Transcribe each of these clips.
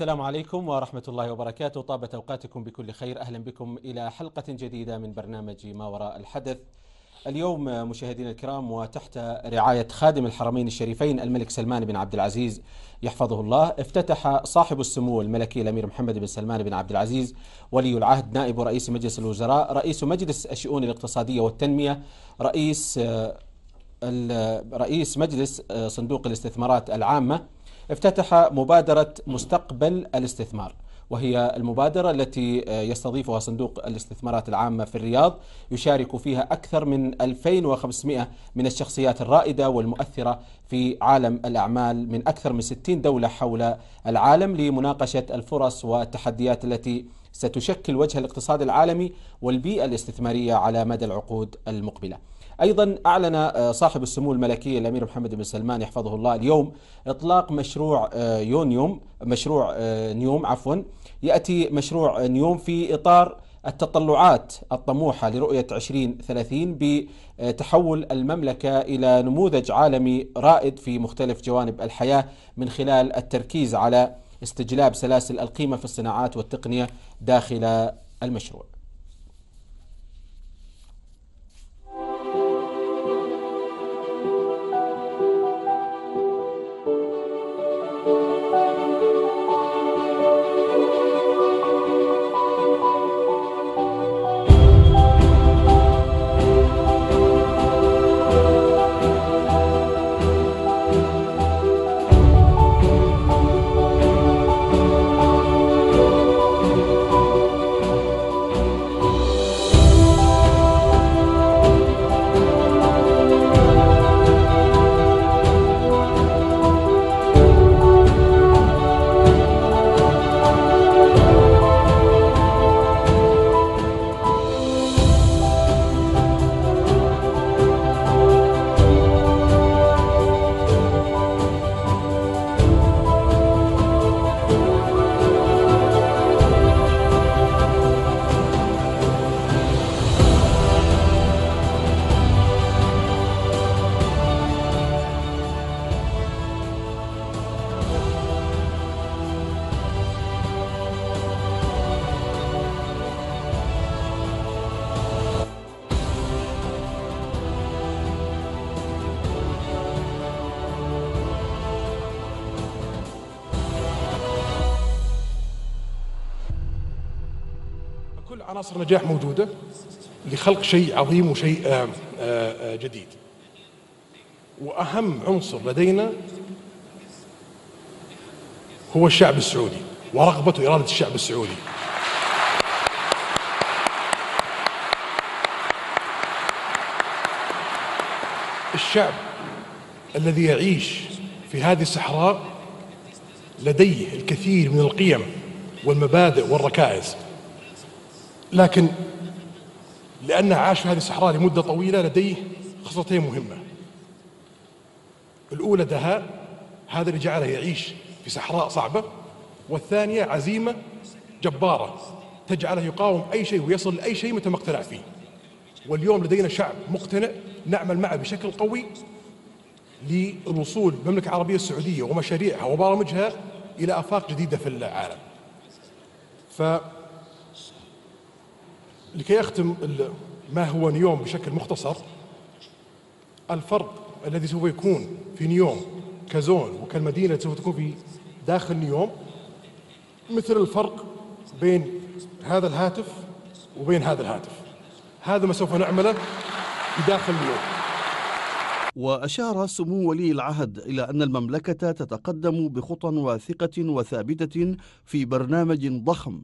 السلام عليكم ورحمة الله وبركاته طابت أوقاتكم بكل خير أهلا بكم إلى حلقة جديدة من برنامج ما وراء الحدث اليوم مشاهدينا الكرام وتحت رعاية خادم الحرمين الشريفين الملك سلمان بن عبد العزيز يحفظه الله افتتح صاحب السمو الملكي الأمير محمد بن سلمان بن عبد العزيز ولي العهد نائب رئيس مجلس الوزراء رئيس مجلس الشؤون الاقتصادية والتنمية رئيس آه، رئيس مجلس آه، صندوق الاستثمارات العامة افتتح مبادرة مستقبل الاستثمار وهي المبادرة التي آه، يستضيفها صندوق الاستثمارات العامة في الرياض يشارك فيها أكثر من 2500 من الشخصيات الرائدة والمؤثرة في عالم الأعمال من أكثر من 60 دولة حول العالم لمناقشة الفرص والتحديات التي ستشكل وجه الاقتصاد العالمي والبيئة الاستثمارية على مدى العقود المقبلة أيضا أعلن آه، صاحب السمو الملكي الأمير محمد بن سلمان يحفظه الله اليوم إطلاق مشروع آه، يونيوم مشروع آه، نيوم عفوا يأتي مشروع نيوم في إطار التطلعات الطموحة لرؤية 2030 بتحول المملكة إلى نموذج عالمي رائد في مختلف جوانب الحياة من خلال التركيز على استجلاب سلاسل القيمة في الصناعات والتقنية داخل المشروع عناصر نجاح موجوده لخلق شيء عظيم وشيء آه، آه، جديد واهم عنصر لدينا هو الشعب السعودي ورغبه واراده الشعب السعودي الشعب الذي يعيش في هذه الصحراء لديه الكثير من القيم والمبادئ والركائز لكن لأنه عاش في هذه الصحراء لمدة طويلة لديه خصلتين مهمة الأولى دهاء هذا اللي جعله يعيش في صحراء صعبة والثانية عزيمة جبارة تجعله يقاوم أي شيء ويصل لأي شيء متى ما اقتنع فيه واليوم لدينا شعب مقتنع نعمل معه بشكل قوي للوصول المملكة العربية السعودية ومشاريعها وبرامجها إلى آفاق جديدة في العالم ف لكي أختم ما هو نيوم بشكل مختصر الفرق الذي سوف يكون في نيوم كزون وكالمدينة سوف تكون في داخل نيوم مثل الفرق بين هذا الهاتف وبين هذا الهاتف هذا ما سوف نعمله في داخل نيوم وأشار سمو ولي العهد إلى أن المملكة تتقدم بخطى واثقة وثابتة في برنامج ضخم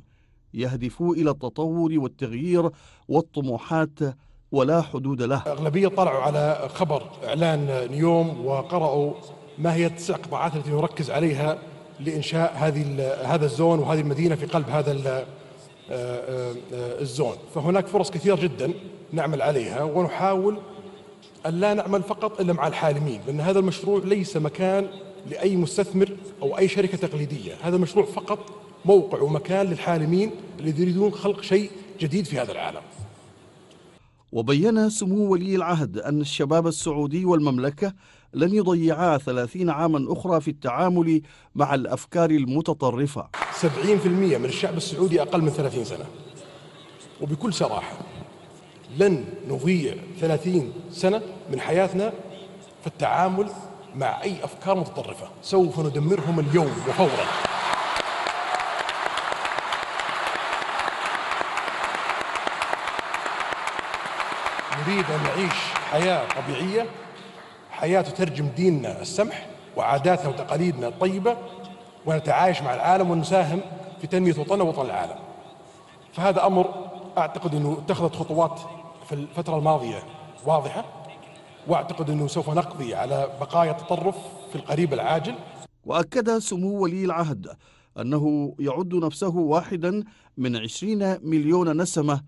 يهدف إلى التطور والتغيير والطموحات ولا حدود له أغلبية طلعوا على خبر إعلان نيوم وقرأوا ما هي التسع قطاعات التي نركز عليها لإنشاء هذه هذا الزون وهذه المدينة في قلب هذا آه، آه، الزون فهناك فرص كثيرة جدا نعمل عليها ونحاول أن لا نعمل فقط إلا مع الحالمين لأن هذا المشروع ليس مكان لأي مستثمر أو أي شركة تقليدية هذا مشروع فقط موقع ومكان للحالمين الذين يريدون خلق شيء جديد في هذا العالم وبين سمو ولي العهد أن الشباب السعودي والمملكة لن يضيعا ثلاثين عاما أخرى في التعامل مع الأفكار المتطرفة سبعين في المية من الشعب السعودي أقل من ثلاثين سنة وبكل صراحة لن نضيع ثلاثين سنة من حياتنا في التعامل مع أي أفكار متطرفة سوف ندمرهم اليوم وفورا نريد أن نعيش حياة طبيعية حياة تترجم ديننا السمح وعاداتنا وتقاليدنا الطيبة ونتعايش مع العالم ونساهم في تنمية وطننا ووطن العالم فهذا أمر أعتقد أنه اتخذت خطوات في الفترة الماضية واضحة واعتقد انه سوف نقضي على بقايا التطرف في القريب العاجل واكد سمو ولي العهد انه يعد نفسه واحدا من 20 مليون نسمه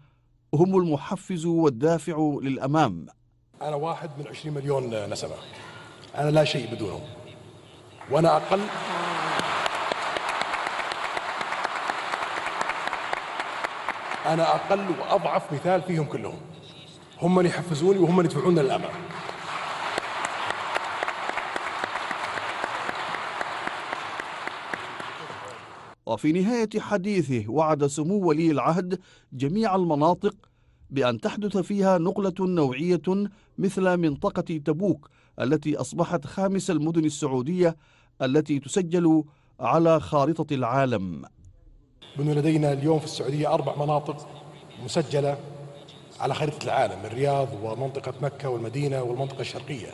هم المحفز والدافع للامام انا واحد من 20 مليون نسمه انا لا شيء بدونهم وانا اقل انا اقل واضعف مثال فيهم كلهم هم من يحفزوني وهم من يدفعون للامام وفي نهاية حديثه وعد سمو ولي العهد جميع المناطق بأن تحدث فيها نقلة نوعية مثل منطقة تبوك التي أصبحت خامس المدن السعودية التي تسجل على خارطة العالم بنو لدينا اليوم في السعودية أربع مناطق مسجلة على خريطة العالم الرياض ومنطقة مكة والمدينة والمنطقة الشرقية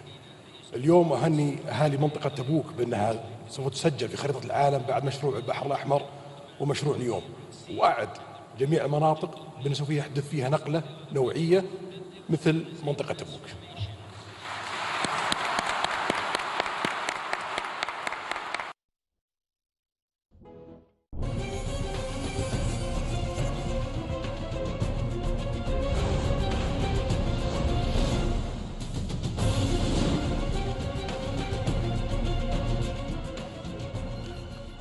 اليوم أهني أهالي منطقة تبوك بأنها سوف تسجل في خريطة العالم بعد مشروع البحر الأحمر ومشروع نيوم وأعد جميع المناطق سوف يحدث فيها نقلة نوعية مثل منطقة تبوك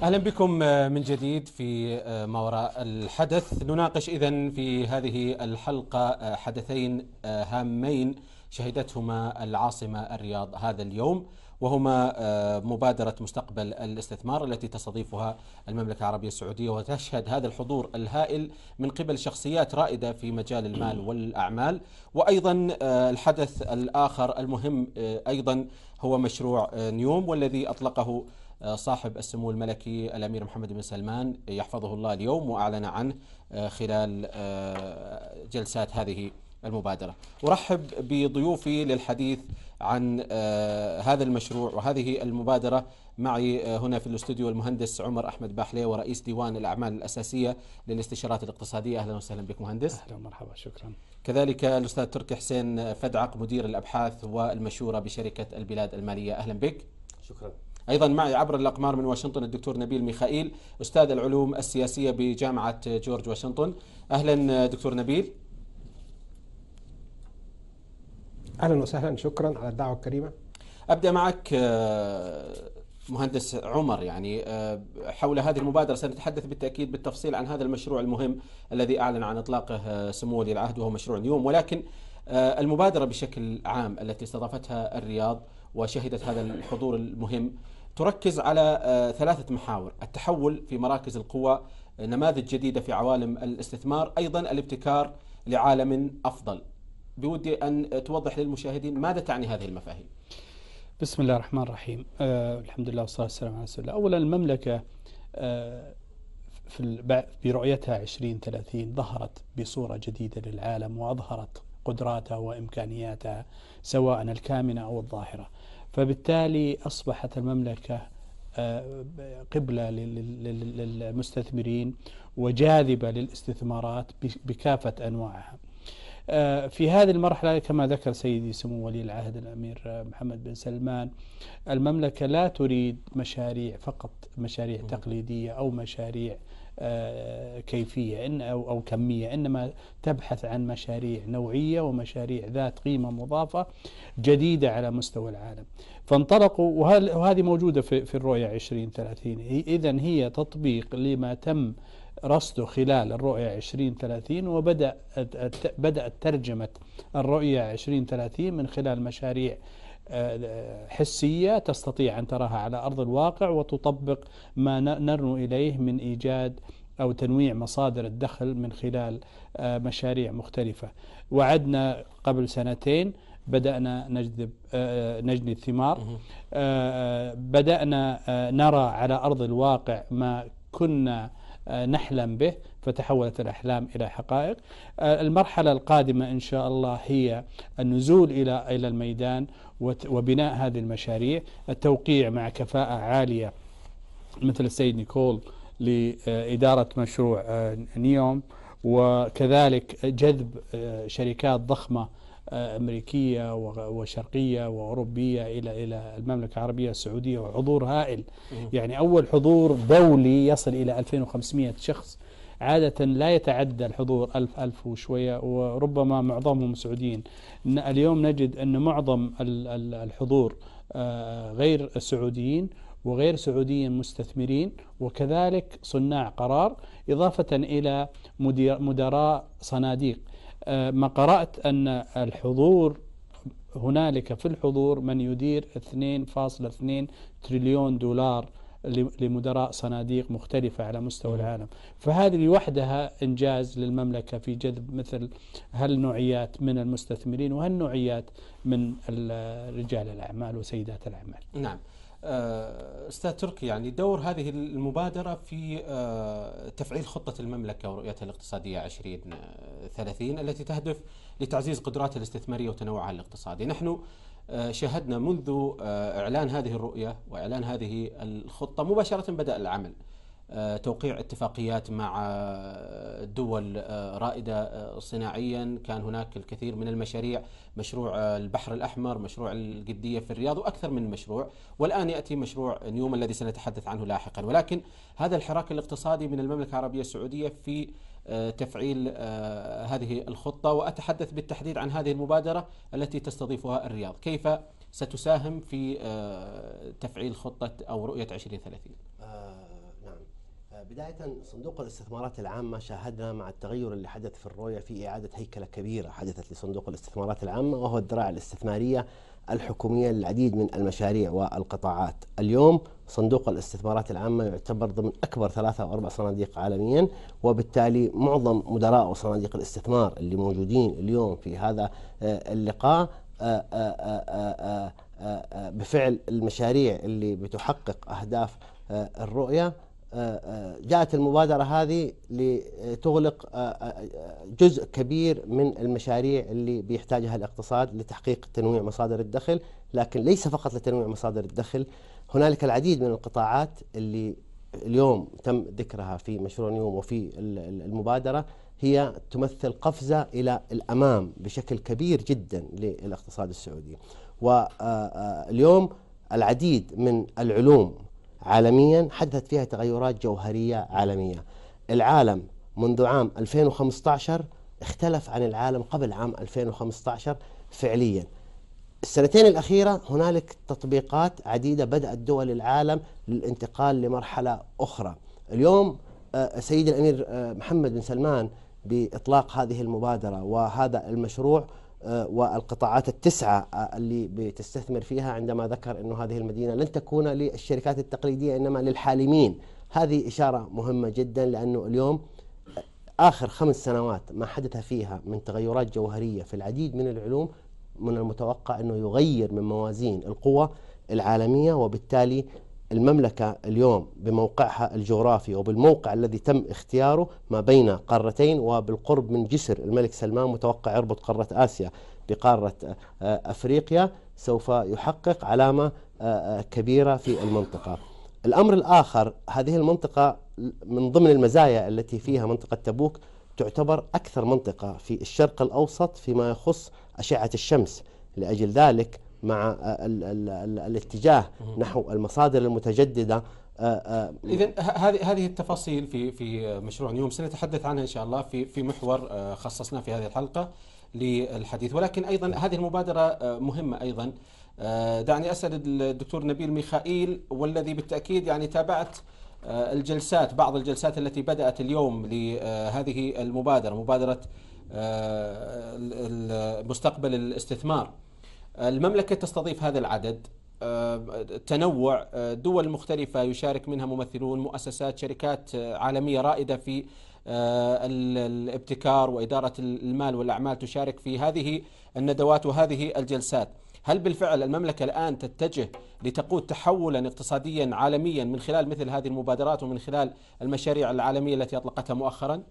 اهلا بكم آه، من جديد في آه، ما وراء الحدث نناقش اذا في هذه الحلقه آه، حدثين هامين شهدتهما العاصمه الرياض هذا اليوم وهما مبادرة مستقبل الاستثمار التي تستضيفها المملكة العربية السعودية وتشهد هذا الحضور الهائل من قبل شخصيات رائدة في مجال المال والأعمال وأيضا الحدث الآخر المهم أيضا هو مشروع نيوم والذي أطلقه آه، صاحب السمو الملكي الامير محمد بن سلمان يحفظه الله اليوم واعلن عنه آه، خلال آه، جلسات هذه المبادره. ارحب بضيوفي للحديث عن هذا المشروع وهذه المبادره معي هنا في الاستوديو المهندس عمر احمد باحلي ورئيس ديوان الاعمال الاساسيه للاستشارات الاقتصاديه اهلا وسهلا بك مهندس. اهلا ومرحبا شكرا. كذلك الاستاذ تركي حسين فدعق مدير الابحاث والمشوره بشركه البلاد الماليه اهلا بك. شكرا. أيضا معي عبر الأقمار من واشنطن الدكتور نبيل ميخائيل أستاذ العلوم السياسية بجامعة جورج واشنطن أهلا دكتور نبيل أهلا وسهلا شكرا على الدعوة الكريمة أبدأ معك آه، مهندس عمر يعني آه، حول هذه المبادرة سنتحدث بالتأكيد بالتفصيل عن هذا المشروع المهم الذي أعلن عن إطلاقه آه، سمو ولي العهد وهو مشروع اليوم ولكن المبادرة بشكل عام التي استضافتها الرياض وشهدت هذا الحضور المهم تركز على آه، ثلاثة محاور التحول في مراكز القوى آه، نماذج جديدة في عوالم الاستثمار أيضا الابتكار لعالم أفضل بودي أن توضح للمشاهدين ماذا تعني هذه المفاهيم بسم الله الرحمن الرحيم أه الحمد لله والصلاة والسلام على رسول الله أولا المملكة أه في برؤيتها 2030 ظهرت بصورة جديدة للعالم وأظهرت قدراتها وإمكانياتها سواء الكامنة أو الظاهرة فبالتالي أصبحت المملكة آه، قبلة للمستثمرين وجاذبة للاستثمارات بكافة أنواعها آه، في هذه المرحلة كما ذكر سيدي سمو ولي العهد الأمير محمد بن سلمان المملكة لا تريد مشاريع فقط مشاريع تقليدية أو مشاريع كيفية إن أو, أو كمية إنما تبحث عن مشاريع نوعية ومشاريع ذات قيمة مضافة جديدة على مستوى العالم فانطلقوا وهذه موجودة في, في الرؤية 2030 إذا هي تطبيق لما تم رصده خلال الرؤية 2030 وبدأت بدأت ترجمة الرؤية 2030 من خلال مشاريع حسية تستطيع أن تراها على أرض الواقع وتطبق ما نرنو إليه من إيجاد أو تنويع مصادر الدخل من خلال آه، مشاريع مختلفة وعدنا قبل سنتين بدأنا نجذب آه، آه، نجني الثمار بدأنا نرى على أرض الواقع ما كنا نحلم به فتحولت الأحلام إلى حقائق آه، المرحلة القادمة إن شاء الله هي النزول إلى إلى الميدان وبناء هذه المشاريع التوقيع مع كفاءة عالية مثل السيد نيكول لإدارة مشروع آه، نيوم وكذلك جذب آه، شركات ضخمة أمريكية وشرقية وأوروبية إلى إلى المملكة العربية السعودية وحضور هائل يعني أول حضور دولي يصل إلى 2500 شخص عادة لا يتعدى الحضور ألف ألف وشوية وربما معظمهم سعوديين اليوم نجد أن معظم الحضور آه، غير سعوديين وغير سعوديين مستثمرين وكذلك صناع قرار إضافة إلى مدراء صناديق آه، ما قرأت أن الحضور هنالك في الحضور من يدير 2.2 تريليون دولار لمدراء صناديق مختلفة على مستوى العالم فهذه لوحدها إنجاز للمملكة في جذب مثل هالنوعيات من المستثمرين وهالنوعيات من رجال الأعمال وسيدات الأعمال نعم آه، استاذ تركي يعني دور هذه المبادره في آه، تفعيل خطه المملكه ورؤيتها الاقتصاديه 2030 التي تهدف لتعزيز قدراتها الاستثماريه وتنوعها الاقتصادي، نحن آه، شاهدنا منذ آه، إعلان هذه الرؤية وإعلان هذه الخطة مباشرة بدأ العمل آه، توقيع اتفاقيات مع آه، دول آه، رائدة صناعيا كان هناك الكثير من المشاريع مشروع البحر الأحمر مشروع القدية في الرياض وأكثر من مشروع والآن يأتي مشروع نيوم الذي سنتحدث عنه لاحقا ولكن هذا الحراك الاقتصادي من المملكة العربية السعودية في تفعيل هذه الخطة وأتحدث بالتحديد عن هذه المبادرة التي تستضيفها الرياض كيف ستساهم في تفعيل خطة أو رؤية 2030 بداية صندوق الاستثمارات العامة شاهدنا مع التغير اللي حدث في الرؤية في إعادة هيكلة كبيرة حدثت لصندوق الاستثمارات العامة وهو الذراع الاستثمارية الحكومية للعديد من المشاريع والقطاعات اليوم صندوق الاستثمارات العامة يعتبر ضمن أكبر ثلاثة أو أربع صناديق عالميا وبالتالي معظم مدراء وصناديق الاستثمار اللي موجودين اليوم في هذا آه، اللقاء آه، آه، بفعل المشاريع اللي بتحقق أهداف الرؤية آه، آه، جاءت المبادرة هذه لتغلق آه، جزء كبير من المشاريع اللي بيحتاجها الاقتصاد لتحقيق تنويع مصادر الدخل لكن ليس فقط لتنويع مصادر الدخل هنالك العديد من القطاعات اللي اليوم تم ذكرها في مشروع نيوم وفي المبادرة هي تمثل قفزة إلى الأمام بشكل كبير جدا للاقتصاد السعودي واليوم العديد من العلوم عالميا حدثت فيها تغيرات جوهرية عالمية العالم منذ عام 2015 اختلف عن العالم قبل عام 2015 فعليا السنتين الأخيرة هنالك تطبيقات عديدة بدأت دول العالم للانتقال لمرحلة أخرى اليوم آه، سيد الأمير آه، محمد بن سلمان بإطلاق هذه المبادرة وهذا المشروع آه، والقطاعات التسعة آه، اللي بتستثمر فيها عندما ذكر أنه هذه المدينة لن تكون للشركات التقليدية إنما للحالمين هذه إشارة مهمة جدا لأنه اليوم آه، آخر خمس سنوات ما حدث فيها من تغيرات جوهرية في العديد من العلوم من المتوقع أنه يغير من موازين القوى العالمية وبالتالي المملكة اليوم بموقعها الجغرافي وبالموقع الذي تم اختياره ما بين قارتين وبالقرب من جسر الملك سلمان متوقع يربط قارة آسيا بقارة آه، أفريقيا سوف يحقق علامة آه، آه، كبيرة في المنطقة الأمر الآخر هذه المنطقة من ضمن المزايا التي فيها منطقة تبوك تعتبر أكثر منطقة في الشرق الأوسط فيما يخص أشعة الشمس لأجل ذلك مع الـ الـ الـ الاتجاه نحو المصادر المتجدده اذا هذه هذه التفاصيل في في مشروع نيوم سنتحدث عنها ان شاء الله في في محور خصصناه في هذه الحلقه للحديث ولكن ايضا نعم. هذه المبادره مهمه ايضا دعني اسال الدكتور نبيل ميخائيل والذي بالتاكيد يعني تابعت الجلسات بعض الجلسات التي بدات اليوم لهذه المبادره مبادره مستقبل الاستثمار المملكة تستضيف هذا العدد آه، تنوع آه، دول مختلفة يشارك منها ممثلون مؤسسات شركات آه، عالمية رائدة في الابتكار وإدارة المال والأعمال تشارك في هذه الندوات وهذه الجلسات هل بالفعل المملكة الآن تتجه لتقود تحولا اقتصاديا عالميا من خلال مثل هذه المبادرات ومن خلال المشاريع العالمية التي أطلقتها مؤخرا؟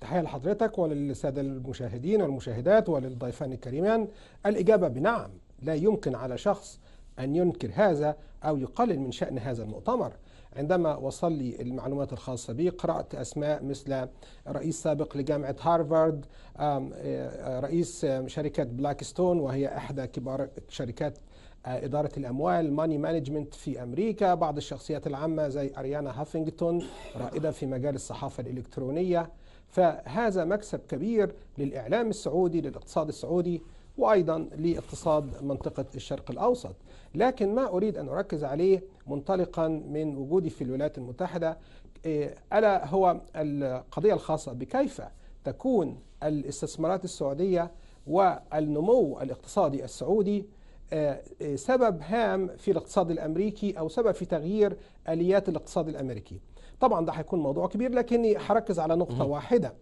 تحية لحضرتك وللسادة المشاهدين والمشاهدات وللضيفان الكريمان الإجابة بنعم لا يمكن على شخص أن ينكر هذا أو يقلل من شأن هذا المؤتمر عندما وصل لي المعلومات الخاصة بي قرأت أسماء مثل رئيس سابق لجامعة هارفارد آه، آه، رئيس شركة بلاك ستون وهي إحدى كبار شركات آه، إدارة الأموال ماني مانجمنت في أمريكا بعض الشخصيات العامة زي أريانا هافينغتون رائدة في مجال الصحافة الإلكترونية فهذا مكسب كبير للإعلام السعودي للاقتصاد السعودي وأيضا لاقتصاد منطقة الشرق الأوسط لكن ما أريد أن أركز عليه منطلقا من وجودي في الولايات المتحدة إيه، ألا هو القضية الخاصة بكيف تكون الاستثمارات السعودية والنمو الاقتصادي السعودي إيه، إيه، سبب هام في الاقتصاد الامريكي او سبب في تغيير اليات الاقتصاد الامريكي طبعا ده هيكون موضوع كبير لكني هركز على نقطة مم. واحدة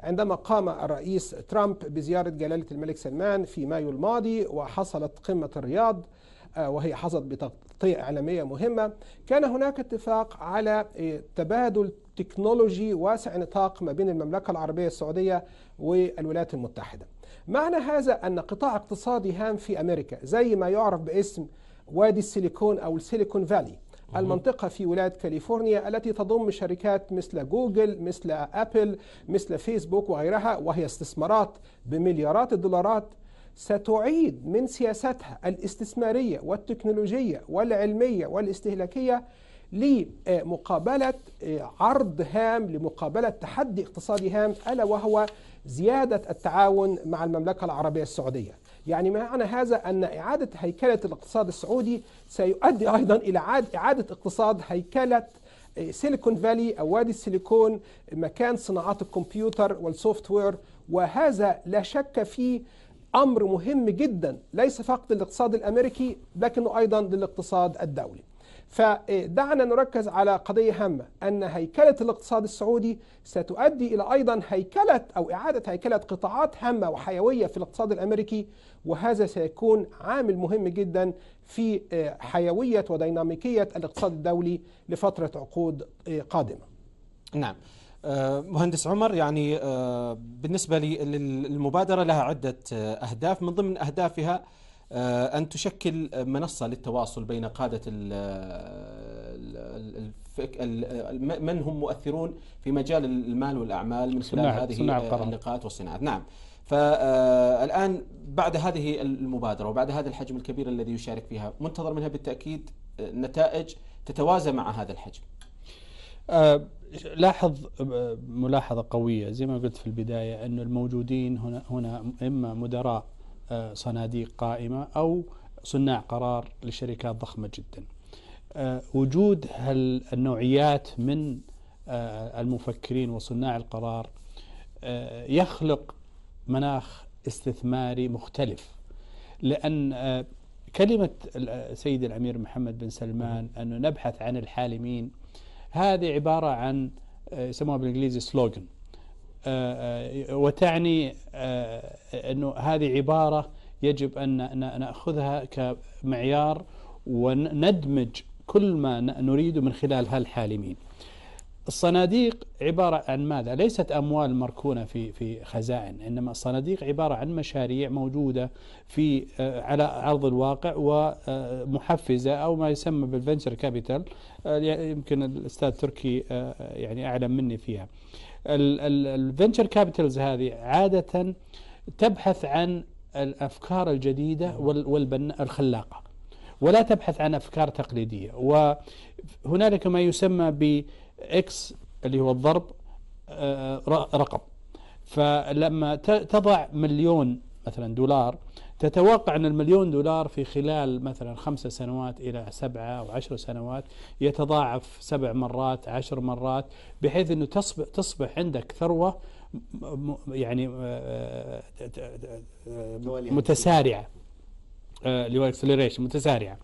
عندما قام الرئيس ترامب بزيارة جلالة الملك سلمان في مايو الماضي وحصلت قمة الرياض آه، وهي حصلت بتغطية إعلامية مهمة كان هناك اتفاق على إيه، تبادل تكنولوجي واسع نطاق ما بين المملكة العربية السعودية والولايات المتحدة معنى هذا أن قطاع اقتصادي هام في أمريكا زي ما يعرف باسم وادي السيليكون أو السيليكون فالي المنطقة في ولاية كاليفورنيا التي تضم شركات مثل جوجل مثل أبل مثل فيسبوك وغيرها وهي استثمارات بمليارات الدولارات ستعيد من سياستها الاستثمارية والتكنولوجية والعلمية والاستهلاكية لمقابلة آه، عرض هام لمقابلة تحدي اقتصادي هام ألا وهو زيادة التعاون مع المملكة العربية السعودية يعني معنى هذا أن إعادة هيكلة الاقتصاد السعودي سيؤدي أيضا إلى إعادة اقتصاد هيكلة سيليكون فالي أو وادي السيليكون مكان صناعات الكمبيوتر والسوفت وير وهذا لا شك فيه أمر مهم جدا ليس فقط للاقتصاد الأمريكي لكنه أيضا للاقتصاد الدولي فدعنا نركز على قضية هامة أن هيكلة الاقتصاد السعودي ستؤدي إلى أيضا هيكلة أو إعادة هيكلة قطاعات هامة وحيوية في الاقتصاد الأمريكي وهذا سيكون عامل مهم جدا في آه، حيوية وديناميكية الاقتصاد الدولي لفترة عقود آه، قادمة نعم آه، مهندس عمر يعني بالنسبة للمبادرة لها عدة أهداف من ضمن أهدافها آه، أن تشكل منصة للتواصل بين قادة من هم مؤثرون في مجال المال والأعمال من خلال هذه آه، اللقاءات والصناعات نعم فالآن بعد هذه المبادرة وبعد هذا الحجم الكبير الذي يشارك فيها منتظر منها بالتأكيد نتائج تتوازى مع هذا الحجم أه لاحظ آه، ملاحظة قوية زي ما قلت في البداية أن الموجودين هنا, هنا إما مدراء آه، صناديق قائمة أو صناع قرار لشركات ضخمة جدا آه، وجود النوعيات من آه، المفكرين وصناع القرار يخلق مناخ استثماري مختلف لأن كلمة سيد الأمير محمد بن سلمان أنه نبحث عن الحالمين هذه عبارة عن يسموها بالإنجليزي سلوغن وتعني آه، آه، أنه هذه عبارة يجب أن نأخذها كمعيار وندمج كل ما نريده من خلال هالحالمين الصناديق عبارة عن ماذا؟ ليست أموال مركونة في في خزائن، إنما الصناديق عبارة عن مشاريع موجودة في آه، على أرض الواقع ومحفزة أو ما يسمى بالفنشر كابيتال يمكن الأستاذ تركي يعني أعلم مني فيها. الفنتشر كابيتالز هذه عادة تبحث عن الأفكار الجديدة نعم. والخلاقة ولا تبحث عن أفكار تقليدية وهنالك ما يسمى ب اكس اللي هو الضرب آه، رقم فلما تضع مليون مثلا دولار تتوقع أن المليون دولار في خلال مثلا خمسة سنوات إلى سبعة أو عشر سنوات يتضاعف سبع مرات عشر مرات بحيث أنه تصبح, تصبح عندك ثروة يعني آه، آه، آه، متسارعة اللي هو اكسلريشن متسارعة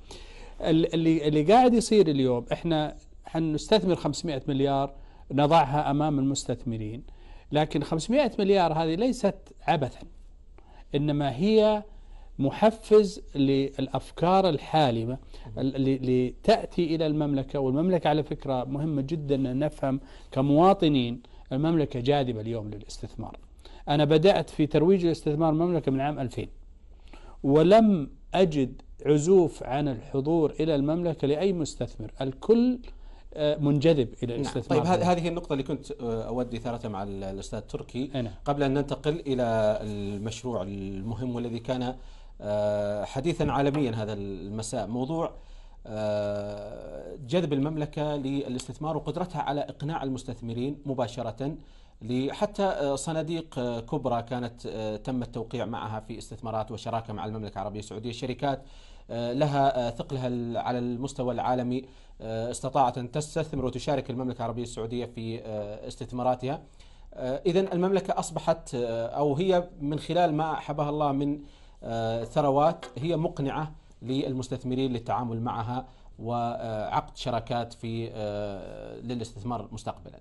اللي اللي قاعد يصير اليوم احنا حنستثمر 500 مليار نضعها امام المستثمرين لكن 500 مليار هذه ليست عبثا انما هي محفز للأفكار الحالمة اللي تأتي إلى المملكة والمملكة على فكرة مهمة جدا أن نفهم كمواطنين المملكة جاذبة اليوم للاستثمار أنا بدأت في ترويج الاستثمار المملكة من عام 2000 ولم أجد عزوف عن الحضور إلى المملكة لأي مستثمر الكل آه، منجذب الى الاستثمار نعم. طيب هذه هي النقطه اللي كنت آه، اودي اثارتها مع الاستاذ تركي أنا. نعم. قبل ان ننتقل الى المشروع المهم والذي كان آه، حديثا عالميا هذا المساء موضوع آه، جذب المملكة للاستثمار وقدرتها على إقناع المستثمرين مباشرة حتى آه، صناديق كبرى كانت تم التوقيع معها في استثمارات وشراكة مع المملكة العربية السعودية شركات لها ثقلها على المستوى العالمي استطاعت أن تستثمر وتشارك المملكة العربية السعودية في استثماراتها إذا المملكة أصبحت أو هي من خلال ما أحبها الله من آه، ثروات هي مقنعة للمستثمرين للتعامل معها وعقد شراكات في آه، للاستثمار مستقبلا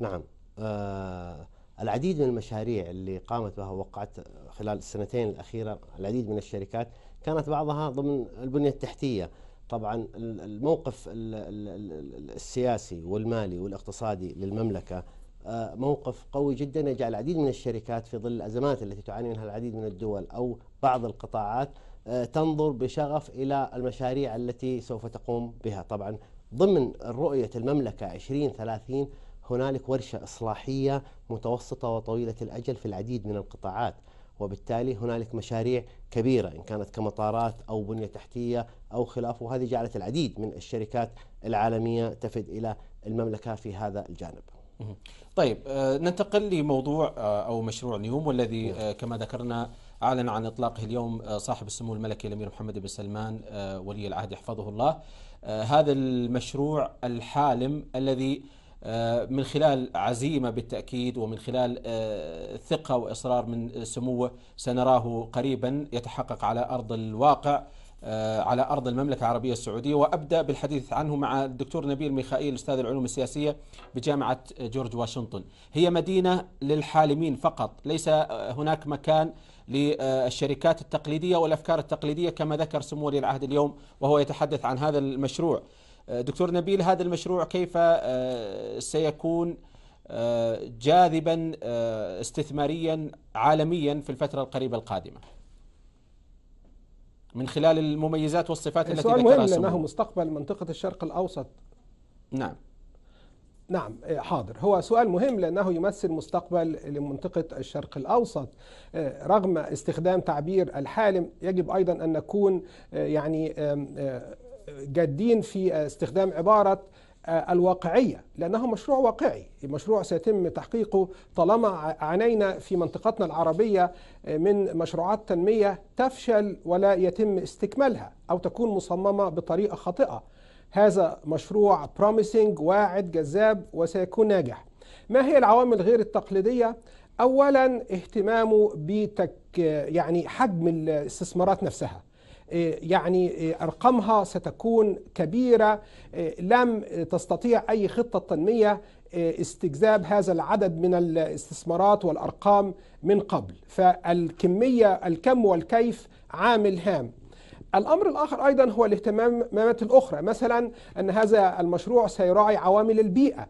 نعم آه، العديد من المشاريع اللي قامت بها وقعت خلال السنتين الأخيرة العديد من الشركات كانت بعضها ضمن البنية التحتية طبعا الموقف السياسي والمالي والاقتصادي للمملكة آه، موقف قوي جدا يجعل العديد من الشركات في ظل الأزمات التي تعاني منها العديد من الدول أو بعض القطاعات آه، تنظر بشغف إلى المشاريع التي سوف تقوم بها طبعا ضمن رؤية المملكة 2030 هنالك ورشة إصلاحية متوسطة وطويلة الأجل في العديد من القطاعات وبالتالي هنالك مشاريع كبيرة إن كانت كمطارات أو بنية تحتية أو خلافه وهذه جعلت العديد من الشركات العالمية تفد إلى المملكة في هذا الجانب طيب آه، ننتقل لموضوع آه، او مشروع نيوم والذي آه، كما ذكرنا اعلن عن اطلاقه اليوم صاحب السمو الملكي الامير محمد بن سلمان ولي العهد يحفظه الله هذا المشروع الحالم الذي من خلال عزيمه بالتاكيد ومن خلال ثقه واصرار من سموه سنراه قريبا يتحقق على ارض الواقع آه، على أرض المملكة العربية السعودية وأبدأ بالحديث عنه مع الدكتور نبيل ميخائيل أستاذ العلوم السياسية بجامعة جورج واشنطن هي مدينة للحالمين فقط ليس آه، هناك مكان للشركات التقليدية والأفكار التقليدية كما ذكر سمو ولي العهد اليوم وهو يتحدث عن هذا المشروع آه، دكتور نبيل هذا المشروع كيف سيكون جاذبا استثماريا عالميا في الفترة القريبة القادمة من خلال المميزات والصفات التي ذكرها مهم لأنه مستقبل منطقة الشرق الأوسط نعم نعم إيه، حاضر هو سؤال مهم لأنه يمثل مستقبل لمنطقة الشرق الأوسط إيه، رغم استخدام تعبير الحالم يجب أيضا أن نكون إيه، يعني جادين في استخدام عبارة آه، الواقعية لأنه مشروع واقعي مشروع سيتم تحقيقه طالما عانينا في منطقتنا العربية آه، من مشروعات تنمية تفشل ولا يتم استكمالها أو تكون مصممة بطريقة خاطئة هذا مشروع بروميسنج واعد جذاب وسيكون ناجح ما هي العوامل غير التقليدية؟ أولا اهتمامه بتك يعني حجم الاستثمارات نفسها إيه، يعني إيه، أرقامها ستكون كبيرة إيه، لم تستطيع أي خطة تنمية استجذاب هذا العدد من الاستثمارات والأرقام من قبل فالكمية الكم والكيف عامل هام الأمر الآخر أيضا هو الاهتمامات الأخرى مثلا أن هذا المشروع سيراعي عوامل البيئة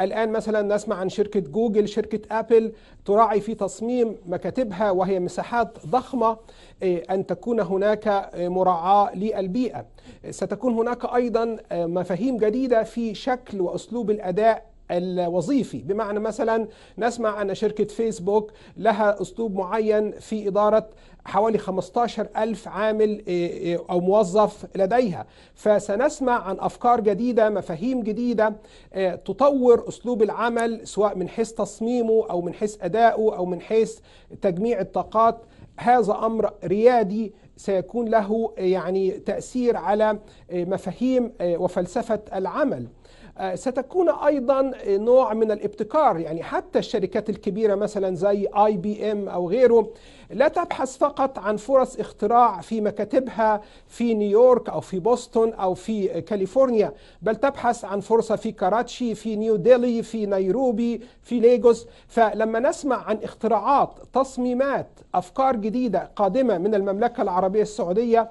الآن مثلا نسمع عن شركة جوجل شركة أبل تراعي في تصميم مكاتبها وهي مساحات ضخمة إيه، أن تكون هناك مراعاة للبيئة ستكون هناك أيضا مفاهيم جديدة في شكل وأسلوب الأداء الوظيفي بمعنى مثلا نسمع أن شركة فيسبوك لها أسلوب معين في إدارة حوالي 15 ألف عامل إيه، إيه، أو موظف لديها فسنسمع عن أفكار جديدة مفاهيم جديدة إيه، تطور أسلوب العمل سواء من حيث تصميمه أو من حيث أدائه أو من حيث تجميع الطاقات هذا أمر ريادي سيكون له يعني تأثير على مفاهيم وفلسفة العمل آه، ستكون أيضا نوع من الابتكار يعني حتى الشركات الكبيرة مثلا زي آي بي إم أو غيره لا تبحث فقط عن فرص اختراع في مكاتبها في نيويورك أو في بوسطن أو في كاليفورنيا بل تبحث عن فرصة في كراتشي في نيو ديلي في نيروبي في ليغوس فلما نسمع عن اختراعات تصميمات أفكار جديدة قادمة من المملكة العربية السعودية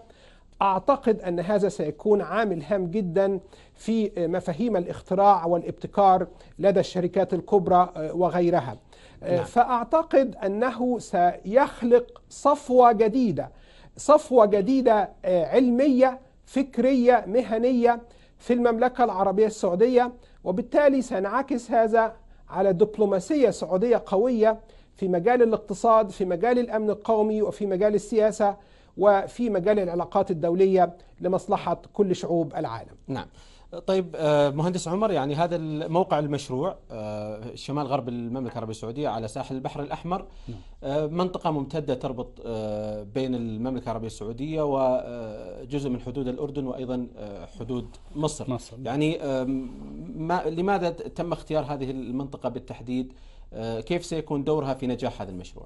أعتقد أن هذا سيكون عامل هام جدا في مفاهيم الاختراع والابتكار لدى الشركات الكبرى آه، وغيرها آه، نعم. فأعتقد أنه سيخلق صفوة جديدة صفوة جديدة آه، علمية فكرية مهنية في المملكة العربية السعودية وبالتالي سينعكس هذا على دبلوماسية سعودية قوية في مجال الاقتصاد في مجال الأمن القومي وفي مجال السياسة وفي مجال العلاقات الدولية لمصلحة كل شعوب العالم نعم طيب آه، مهندس عمر يعني هذا موقع المشروع آه، شمال غرب المملكة العربية السعودية على ساحل البحر الأحمر نعم. آه، منطقة ممتدة تربط بين المملكة العربية السعودية وجزء من حدود الأردن وأيضا حدود مصر, مصر. يعني ما لماذا تم اختيار هذه المنطقة بالتحديد كيف سيكون دورها في نجاح هذا المشروع؟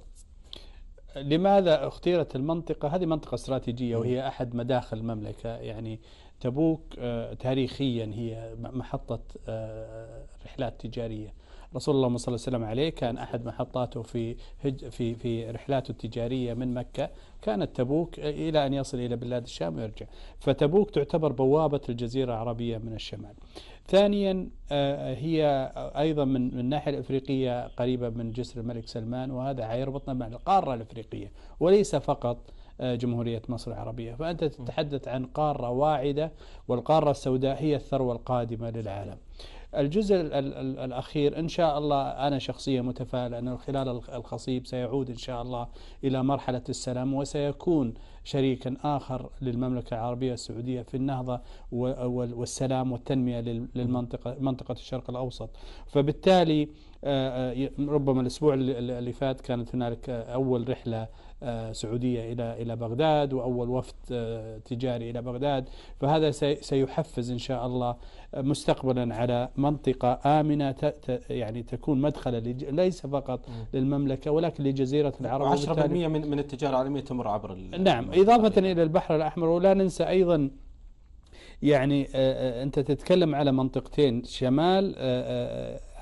لماذا اختيرت المنطقة هذه منطقة استراتيجية وهي أحد مداخل المملكة يعني تبوك آه، تاريخيا هي محطة آه، رحلات تجارية رسول الله صلى الله عليه وسلم عليه كان أحد محطاته في هج في في رحلاته التجارية من مكة كانت تبوك آه، إلى أن يصل إلى بلاد الشام ويرجع فتبوك تعتبر بوابة الجزيرة العربية من الشمال ثانيا آه، هي أيضا من الناحية الأفريقية قريبة من جسر الملك سلمان وهذا يربطنا مع القارة الأفريقية وليس فقط جمهورية مصر العربية فأنت تتحدث عن قارة واعدة والقارة السوداء هي الثروة القادمة للعالم الجزء الأخير إن شاء الله أنا شخصيا متفائل أن الخلال الخصيب سيعود إن شاء الله إلى مرحلة السلام وسيكون شريكا آخر للمملكة العربية السعودية في النهضة والسلام والتنمية للمنطقة منطقة الشرق الأوسط فبالتالي آه، آه، ربما الأسبوع اللي فات كانت هنالك آه، أول رحلة آه، سعودية إلى إلى بغداد وأول وفد آه، تجاري إلى بغداد فهذا سيحفز إن شاء الله مستقبلا على منطقة آمنة يعني تكون مدخلا ليس فقط للمملكة ولكن لجزيرة العرب 10% من من التجارة العالمية تمر عبر نعم إضافة إلى البحر الأحمر ولا ننسى أيضا يعني آه، أنت تتكلم على منطقتين شمال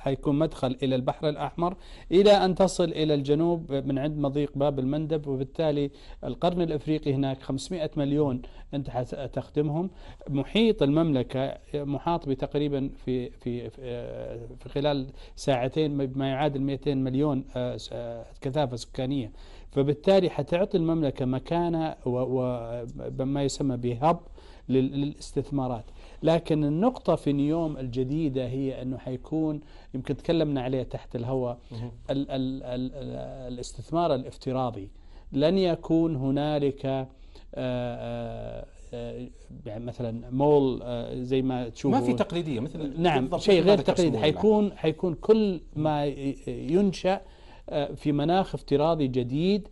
حيكون مدخل إلى البحر الأحمر إلى أن تصل إلى الجنوب من عند مضيق باب المندب وبالتالي القرن الأفريقي هناك 500 مليون أنت حتخدمهم محيط المملكة محاط بتقريبا في في في خلال ساعتين ما يعادل 200 مليون آه، آه، كثافة سكانية فبالتالي حتعطي المملكة مكانة وما يسمى بهب للاستثمارات لكن النقطة في نيوم الجديدة هي أنه حيكون يمكن تكلمنا عليه تحت الهواء ال ال ال الاستثمار الافتراضي لن يكون هنالك آه، آه، يعني مثلا مول آه، زي ما تشوفوا ما في تقليديه مثل نعم شيء غير تقليدي حيكون حيكون كل ما ينشا آه، في مناخ افتراضي جديد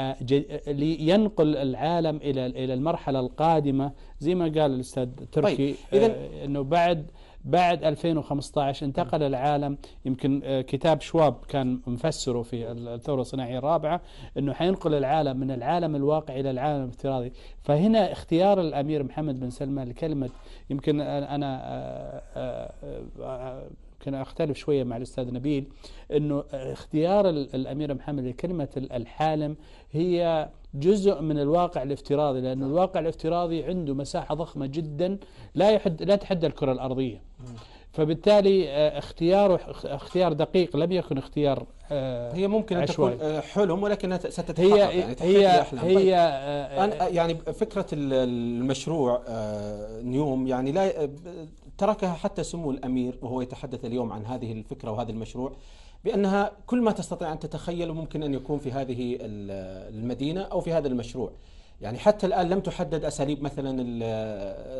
آه، آه، لينقل العالم إلى إلى المرحلة القادمة زي ما قال الأستاذ تركي طيب. إذن أنه بعد بعد 2015 انتقل العالم يمكن كتاب شواب كان مفسره في الثورة الصناعية الرابعة أنه حينقل العالم من العالم الواقع إلى العالم الافتراضي فهنا اختيار الأمير محمد بن سلمان لكلمة يمكن أنا يمكن اختلف شويه مع الاستاذ نبيل انه اختيار الامير محمد لكلمه الحالم هي جزء من الواقع الافتراضي لأن نعم. الواقع الافتراضي عنده مساحة ضخمة جدا لا يحد لا تحدى الكرة الأرضية نعم. فبالتالي آه، اختياره اختيار دقيق لم يكن اختيار آه، هي ممكن ان تكون آه، حلم ولكنها ستتحقق هي يعني هي الأحلام. هي طيب اه يعني فكره المشروع نيوم يعني لا تركها حتى سمو الامير وهو يتحدث اليوم عن هذه الفكره وهذا المشروع بانها كل ما تستطيع ان تتخيل ممكن ان يكون في هذه المدينه او في هذا المشروع. يعني حتى الان لم تحدد اساليب مثلا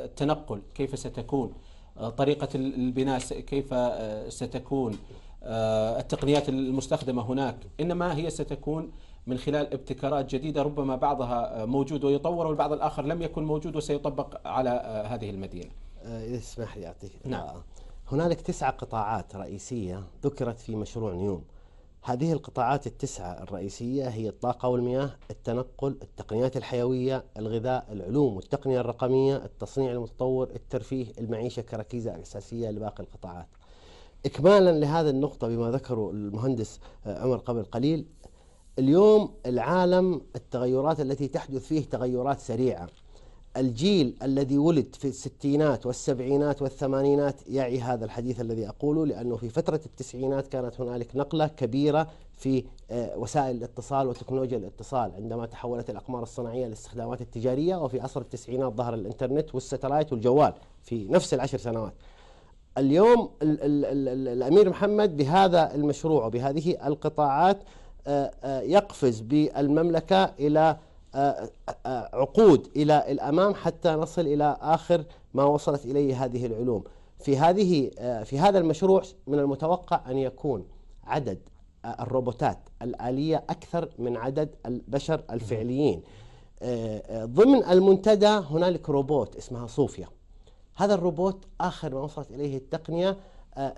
التنقل كيف ستكون آه، طريقه البناء كيف آه، ستكون آه، التقنيات المستخدمه هناك انما هي ستكون من خلال ابتكارات جديده ربما بعضها موجود ويطور والبعض الاخر لم يكن موجود وسيطبق على هذه المدينه. آه، إذا تسمح لي أعطيك نعم هنالك تسعة قطاعات رئيسية ذكرت في مشروع نيوم هذه القطاعات التسعة الرئيسية هي الطاقة والمياه التنقل التقنيات الحيوية الغذاء العلوم والتقنية الرقمية التصنيع المتطور الترفيه المعيشة كركيزة أساسية لباقي القطاعات إكمالا لهذه النقطة بما ذكره المهندس آه، عمر قبل قليل اليوم العالم التغيرات التي تحدث فيه تغيرات سريعة الجيل الذي ولد في الستينات والسبعينات والثمانينات يعي هذا الحديث الذي أقوله لأنه في فترة التسعينات كانت هنالك نقلة كبيرة في آه، وسائل الاتصال وتكنولوجيا الاتصال عندما تحولت الأقمار الصناعية للاستخدامات التجارية وفي عصر التسعينات ظهر الإنترنت والستلايت والجوال في نفس العشر سنوات اليوم الـ الـ الـ الأمير محمد بهذا المشروع وبهذه القطاعات آه، آه، يقفز بالمملكة إلى عقود إلى الأمام حتى نصل إلى آخر ما وصلت إليه هذه العلوم في هذه في هذا المشروع من المتوقع أن يكون عدد الروبوتات الآلية أكثر من عدد البشر الفعليين ضمن المنتدى هنالك روبوت اسمها صوفيا هذا الروبوت آخر ما وصلت إليه التقنية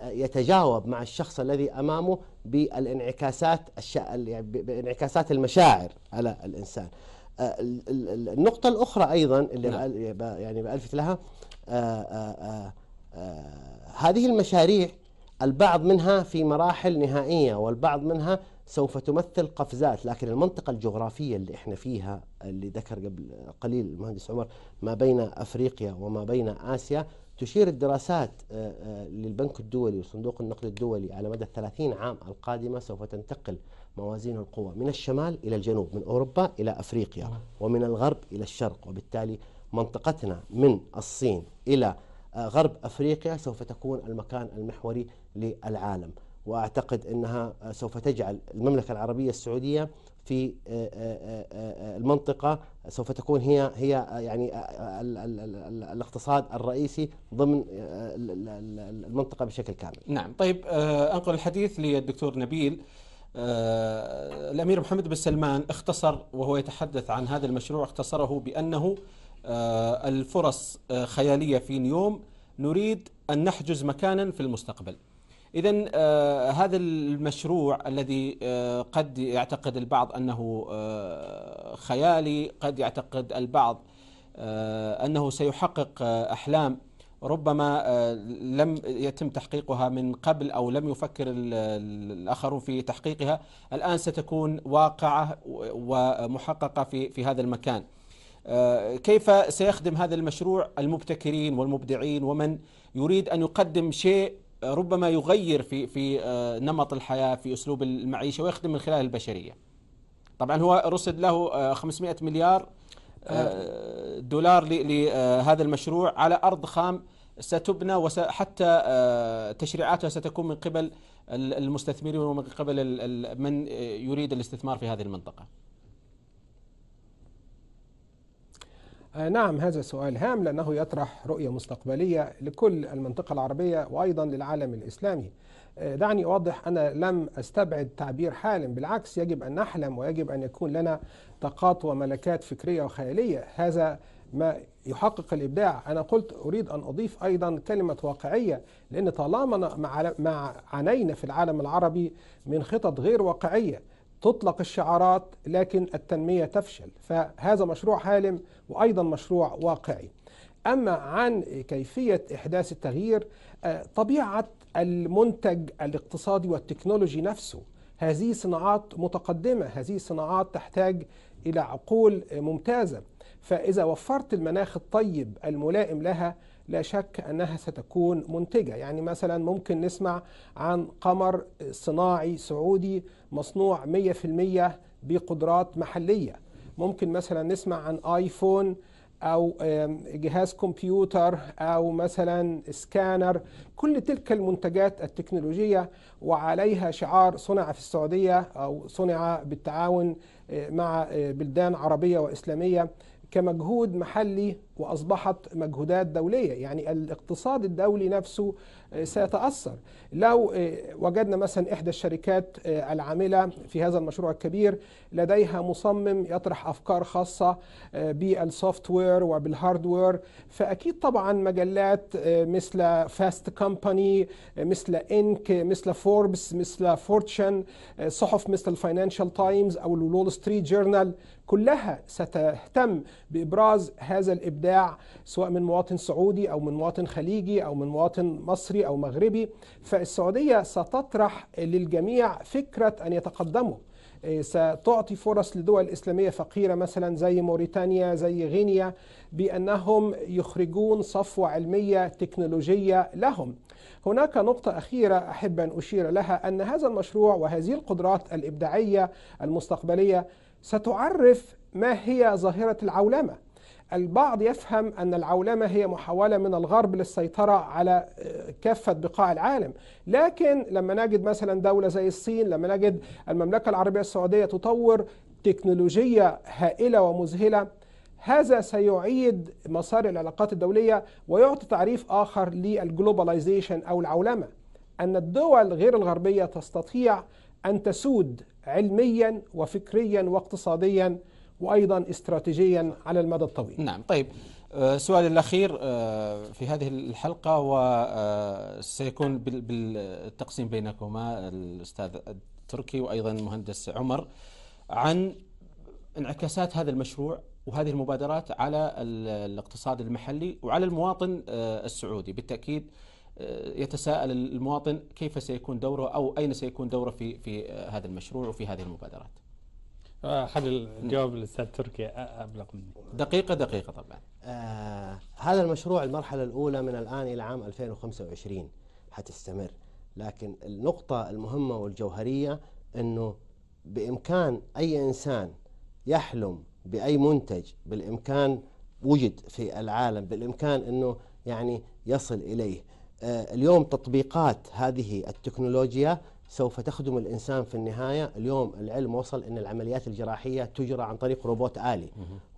يتجاوب مع الشخص الذي أمامه بالانعكاسات الش... يعني بانعكاسات المشاعر على الإنسان النقطة الأخرى أيضا اللي نعم. يعني بألفت لها آه، آه، آه، هذه المشاريع البعض منها في مراحل نهائية والبعض منها سوف تمثل قفزات لكن المنطقة الجغرافية اللي احنا فيها اللي ذكر قبل قليل المهندس عمر ما بين افريقيا وما بين اسيا تشير الدراسات آه، آه، للبنك الدولي وصندوق النقد الدولي على مدى الثلاثين عام القادمة سوف تنتقل موازين القوى من الشمال إلى الجنوب من أوروبا إلى أفريقيا نعم. ومن الغرب إلى الشرق وبالتالي منطقتنا من الصين إلى آه، غرب أفريقيا سوف تكون المكان المحوري للعالم وأعتقد أنها سوف تجعل المملكة العربية السعودية في آه، آه، آه، المنطقة سوف تكون هي هي يعني الاقتصاد الرئيسي ضمن المنطقة بشكل كامل. نعم، طيب انقل الحديث للدكتور نبيل الامير محمد بن سلمان اختصر وهو يتحدث عن هذا المشروع اختصره بانه الفرص خيالية في نيوم نريد ان نحجز مكانا في المستقبل. إذا آه هذا المشروع الذي آه قد يعتقد البعض أنه آه خيالي قد يعتقد البعض آه، أنه سيحقق آه، أحلام ربما آه، لم يتم تحقيقها من قبل أو لم يفكر الآخرون في تحقيقها الآن ستكون واقعة ومحققة في, في هذا المكان كيف سيخدم هذا المشروع المبتكرين والمبدعين ومن يريد أن يقدم شيء ربما يغير في في آه، نمط الحياه في اسلوب المعيشه ويخدم من خلال البشريه. طبعا هو رصد له 500 آه، مليار آه، دولار لهذا المشروع على ارض خام ستبنى وحتى تشريعاتها ستكون من قبل المستثمرين ومن قبل من يريد الاستثمار في هذه المنطقه. آه، نعم هذا سؤال هام لأنه يطرح رؤية مستقبلية لكل المنطقة العربية وأيضا للعالم الإسلامي آه، دعني أوضح أنا لم أستبعد تعبير حالم بالعكس يجب أن نحلم ويجب أن يكون لنا طاقات وملكات فكرية وخيالية هذا ما يحقق الإبداع أنا قلت أريد أن أضيف أيضا كلمة واقعية لأن طالما ما عانينا في العالم العربي من خطط غير واقعية تطلق الشعارات لكن التنمية تفشل فهذا مشروع حالم وأيضا مشروع واقعي أما عن كيفية إحداث التغيير آه، طبيعة المنتج الاقتصادي والتكنولوجي نفسه هذه صناعات متقدمة هذه صناعات تحتاج إلى عقول ممتازة فإذا وفرت المناخ الطيب الملائم لها لا شك أنها ستكون منتجة يعني مثلا ممكن نسمع عن قمر صناعي سعودي مصنوع 100% بقدرات محلية ممكن مثلا نسمع عن آيفون او جهاز كمبيوتر او مثلا سكانر كل تلك المنتجات التكنولوجيه وعليها شعار صنع في السعوديه او صنع بالتعاون آه، مع آه، بلدان عربيه واسلاميه كمجهود محلي وأصبحت مجهودات دولية يعني الاقتصاد الدولي نفسه آه، سيتأثر لو آه، وجدنا مثلا إحدى الشركات آه، العاملة في هذا المشروع الكبير لديها مصمم يطرح أفكار خاصة بالسوفت وير وبالهارد وير فأكيد طبعا مجلات مثل فاست كومباني مثل إنك مثل فوربس مثل فورتشن صحف مثل الفاينانشال تايمز أو الول ستريت جورنال كلها ستهتم بإبراز هذا الإبداع سواء من مواطن سعودي أو من مواطن خليجي أو من مواطن مصري أو مغربي فالسعودية ستطرح للجميع فكرة أن يتقدموا إيه، ستعطي فرص لدول إسلامية فقيرة مثلا زي موريتانيا زي غينيا بأنهم يخرجون صفوة علمية تكنولوجية لهم هناك نقطة أخيرة أحب أن أشير لها أن هذا المشروع وهذه القدرات الإبداعية المستقبلية ستعرف ما هي ظاهرة العولمة البعض يفهم أن العولمة هي محاولة من الغرب للسيطرة على آه، كافة بقاع العالم لكن لما نجد مثلا دولة زي الصين لما نجد المملكة العربية السعودية تطور تكنولوجية هائلة ومذهلة هذا سيعيد مسار العلاقات الدولية ويعطي تعريف آخر للجلوباليزيشن أو العولمة أن الدول غير الغربية تستطيع أن تسود علميا وفكريا واقتصاديا وايضا استراتيجيا على المدى الطويل. نعم طيب آه، السؤال الأخير آه، في هذه الحلقة وسيكون آه، بالتقسيم بينكما الأستاذ التركي وأيضا المهندس عمر عن انعكاسات هذا المشروع وهذه المبادرات على الاقتصاد المحلي وعلى المواطن السعودي بالتأكيد يتساءل المواطن كيف سيكون دوره أو أين سيكون دوره في في هذا المشروع وفي هذه المبادرات خلي الجواب للاستاذ تركي ابلغ مني دقيقه دقيقه طبعا آه هذا المشروع المرحله الاولى من الان الى عام 2025 حتستمر لكن النقطه المهمه والجوهريه انه بامكان اي انسان يحلم باي منتج بالامكان وجد في العالم بالامكان انه يعني يصل اليه آه اليوم تطبيقات هذه التكنولوجيا سوف تخدم الانسان في النهايه، اليوم العلم وصل ان العمليات الجراحيه تجرى عن طريق روبوت الي،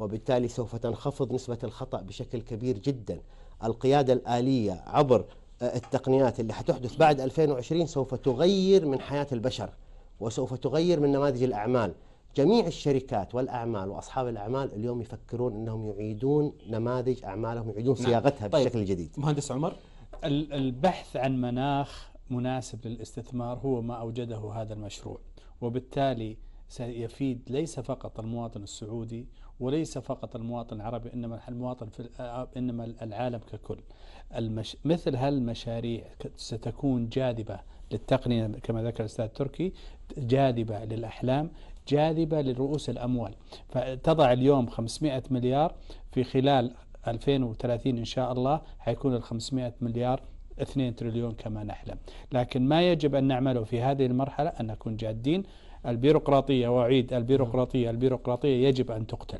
وبالتالي سوف تنخفض نسبه الخطا بشكل كبير جدا. القياده الاليه عبر آه، التقنيات اللي حتحدث بعد 2020 سوف تغير من حياه البشر وسوف تغير من نماذج الاعمال. جميع الشركات والاعمال واصحاب الاعمال اليوم يفكرون انهم يعيدون نماذج اعمالهم يعيدون نعم. صياغتها نعم. طيب. بالشكل مهندس عمر البحث عن مناخ مناسب للاستثمار هو ما أوجده هذا المشروع وبالتالي سيفيد ليس فقط المواطن السعودي وليس فقط المواطن العربي انما المواطن في آه، انما العالم ككل. المش مثل هالمشاريع ستكون جاذبه للتقنيه كما ذكر الاستاذ تركي جاذبه للاحلام جاذبه لرؤوس الاموال فتضع اليوم 500 مليار في خلال 2030 ان شاء الله حيكون ال 500 مليار 2 تريليون كما نحلم لكن ما يجب أن نعمله في هذه المرحلة أن نكون جادين البيروقراطية وأعيد البيروقراطية البيروقراطية يجب أن تقتل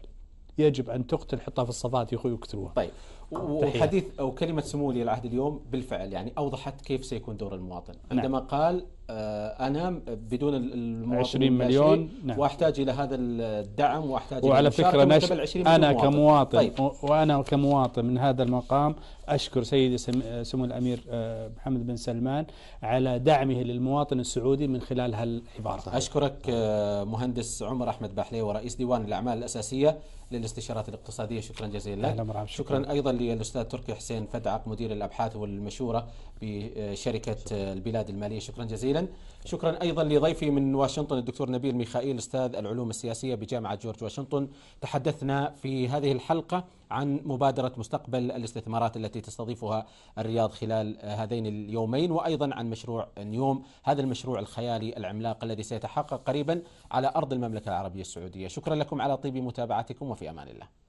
يجب أن تقتل حطها في الصفات يا أخوي طيب. طيب وحديث أو كلمة سمو ولي العهد اليوم بالفعل يعني أوضحت كيف سيكون دور المواطن نعم. عندما نعم. قال آه، انا بدون ال 20 مليون نعم. واحتاج الى هذا الدعم واحتاج وعلى فكره نش... انا مواطن. كمواطن طيب. وانا كمواطن من هذا المقام اشكر سيدي سمو الامير آه، محمد بن سلمان على دعمه للمواطن السعودي من خلال هالعباره اشكرك آه، مهندس عمر احمد بحلي ورئيس ديوان الاعمال الاساسيه للاستشارات الاقتصادية شكرا جزيلا لك شكرا. شكرا أيضا للأستاذ تركي حسين فدعق مدير الأبحاث والمشورة بشركة البلاد المالية شكرا جزيلا شكرا أيضا لضيفي من واشنطن الدكتور نبيل ميخائيل أستاذ العلوم السياسية بجامعة جورج واشنطن تحدثنا في هذه الحلقة عن مبادرة مستقبل الاستثمارات التي تستضيفها الرياض خلال هذين اليومين وأيضا عن مشروع نيوم هذا المشروع الخيالي العملاق الذي سيتحقق قريبا على أرض المملكة العربية السعودية شكرا لكم على طيب متابعتكم وفي أمان الله